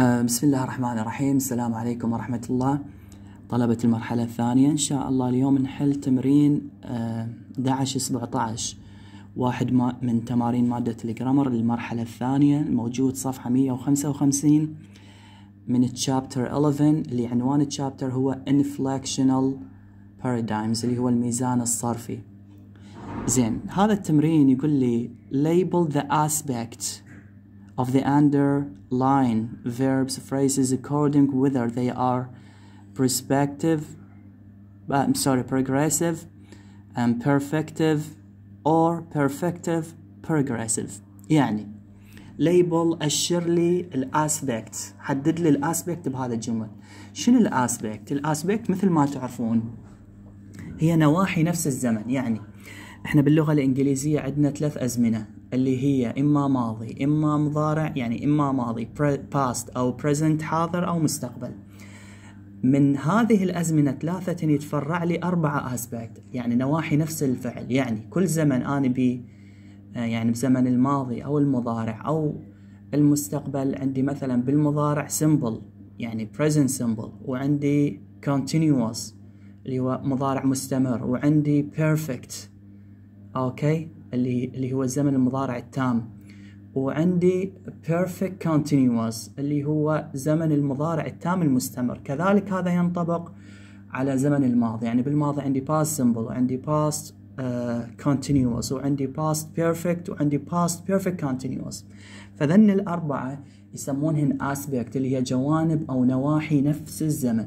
آه، بسم الله الرحمن الرحيم السلام عليكم ورحمة الله طلبة المرحلة الثانية إن شاء الله اليوم نحل تمرين 11 17 واحد من تمارين مادة الجرامر للمرحلة الثانية الموجود صفحة 155 من الشابتر 11 اللي عنوان الشابتر هو Inflectional Paradigms اللي هو الميزان الصرفي زين هذا التمرين يقول لي label the aspect of the underlying verbs phrases according whether they are prospective uh, I'm sorry progressive and um, perfective or perfective progressive يعني label أشر لي الاسبكت حدد لي الاسبكت بهذا الجمل شنو الاسبكت الاسبكت مثل ما تعرفون هي نواحي نفس الزمن يعني احنا باللغة الإنجليزية عندنا ثلاث أزمنة اللي هي إما ماضي إما مضارع يعني إما ماضي past أو present حاضر أو مستقبل من هذه الأزمنة ثلاثة يتفرع لي أربعة أسبكت يعني نواحي نفس الفعل يعني كل زمن أنا بي آه، يعني بزمن الماضي أو المضارع أو المستقبل عندي مثلا بالمضارع سيمبل يعني present simple وعندي continuous اللي هو مضارع مستمر وعندي perfect اوكي اللي اللي هو الزمن المضارع التام وعندي perfect continuous اللي هو زمن المضارع التام المستمر كذلك هذا ينطبق على زمن الماضي يعني بالماضي عندي past simple وعندي past uh, continuous وعندي past perfect وعندي past perfect continuous فذن الأربعة يسمونهن aspect اللي هي جوانب أو نواحي نفس الزمن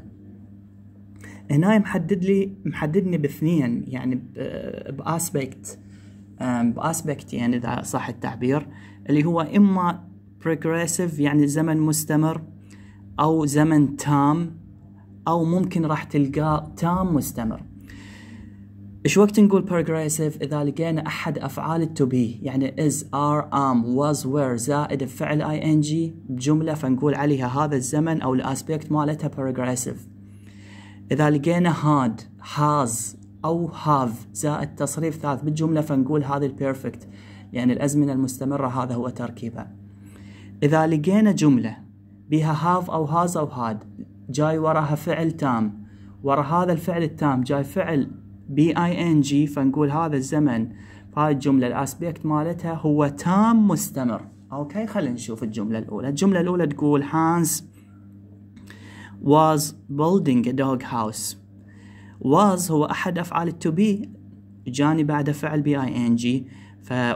هنا محدد لي محددني باثنين يعني آه، باسبكت باسبكت يعني اذا صح التعبير اللي هو اما بروجريسيف يعني زمن مستمر او زمن تام او ممكن راح تلقاه تام مستمر ايش وقت نقول بروجريسيف اذا لقينا احد افعال التو بي يعني از ار ام واز وير زائد فعل اي ان جي بجمله فنقول عليها هذا الزمن او الاسبكت مالتها بروجريسيف اذا لقينا هاد هاز أو هاف زائد تصريف ثالث بالجملة فنقول هذه البيرفكت يعني الأزمنة المستمرة هذا هو تركيبها إذا لقينا جملة بها هاف أو هاز أو هاد جاي وراها فعل تام ورا هذا الفعل التام جاي فعل بي اي ان جي فنقول هذا الزمن هاي الجملة الاسبيكت مالتها هو تام مستمر اوكي خلينا نشوف الجملة الأولى الجملة الأولى تقول هانز was building a dog house was هو أحد أفعال to be جاني بعد فعل ب ing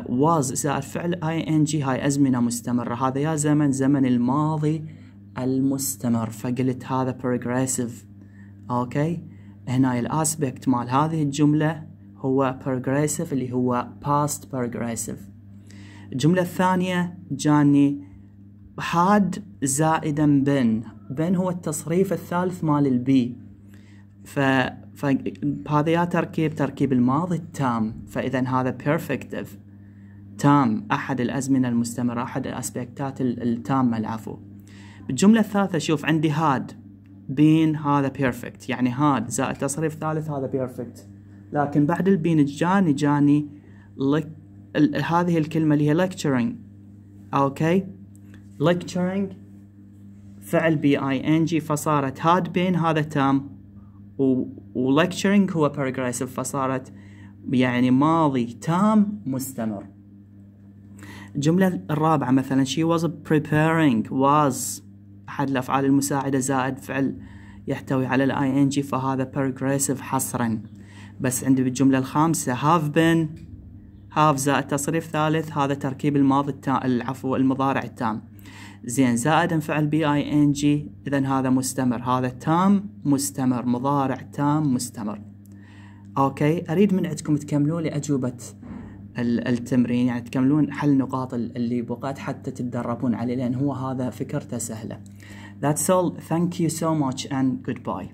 was زائد فعل ing هاي أزمنة مستمرة هذا يا زمن زمن الماضي المستمر فقلت هذا progressive اوكي هنا الاسبكت مال هذه الجملة هو progressive اللي هو past progressive الجملة الثانية جاني had زائدا بن بن هو التصريف الثالث مال البي ف فهذا يا تركيب تركيب الماضي التام فاذا هذا بيرفكتيف تام احد الازمنه المستمره احد الاسبكتات التامه العفو بالجمله الثالثه شوف عندي هاد بين هذا بيرفكت يعني هاد زائد تصريف ثالث هذا بيرفكت لكن بعد البين جاني جاني لك ال هذه الكلمه اللي هي lecturing اوكي lecturing فعل بي اي ان جي فصارت هاد بين هذا تام ولكتشرنج هو بارجريسيف فصارت يعني ماضي تام مستمر الجملة الرابعة مثلا she was preparing was أحد الأفعال المساعدة زائد فعل يحتوي على ال ing فهذا progressive حصرا بس عندي بالجملة الخامسة have been have زائد تصريف ثالث هذا تركيب الماضي التام العفو المضارع التام زين زائد انفعل بي اي ان جي اذا هذا مستمر هذا تام مستمر مضارع تام مستمر اوكي اريد من عندكم تكملون لي اجوبه التمرين يعني تكملون حل نقاط اللي بقات حتى تتدربون عليه لان هو هذا فكرته سهله That's all. Thank you so much and goodbye.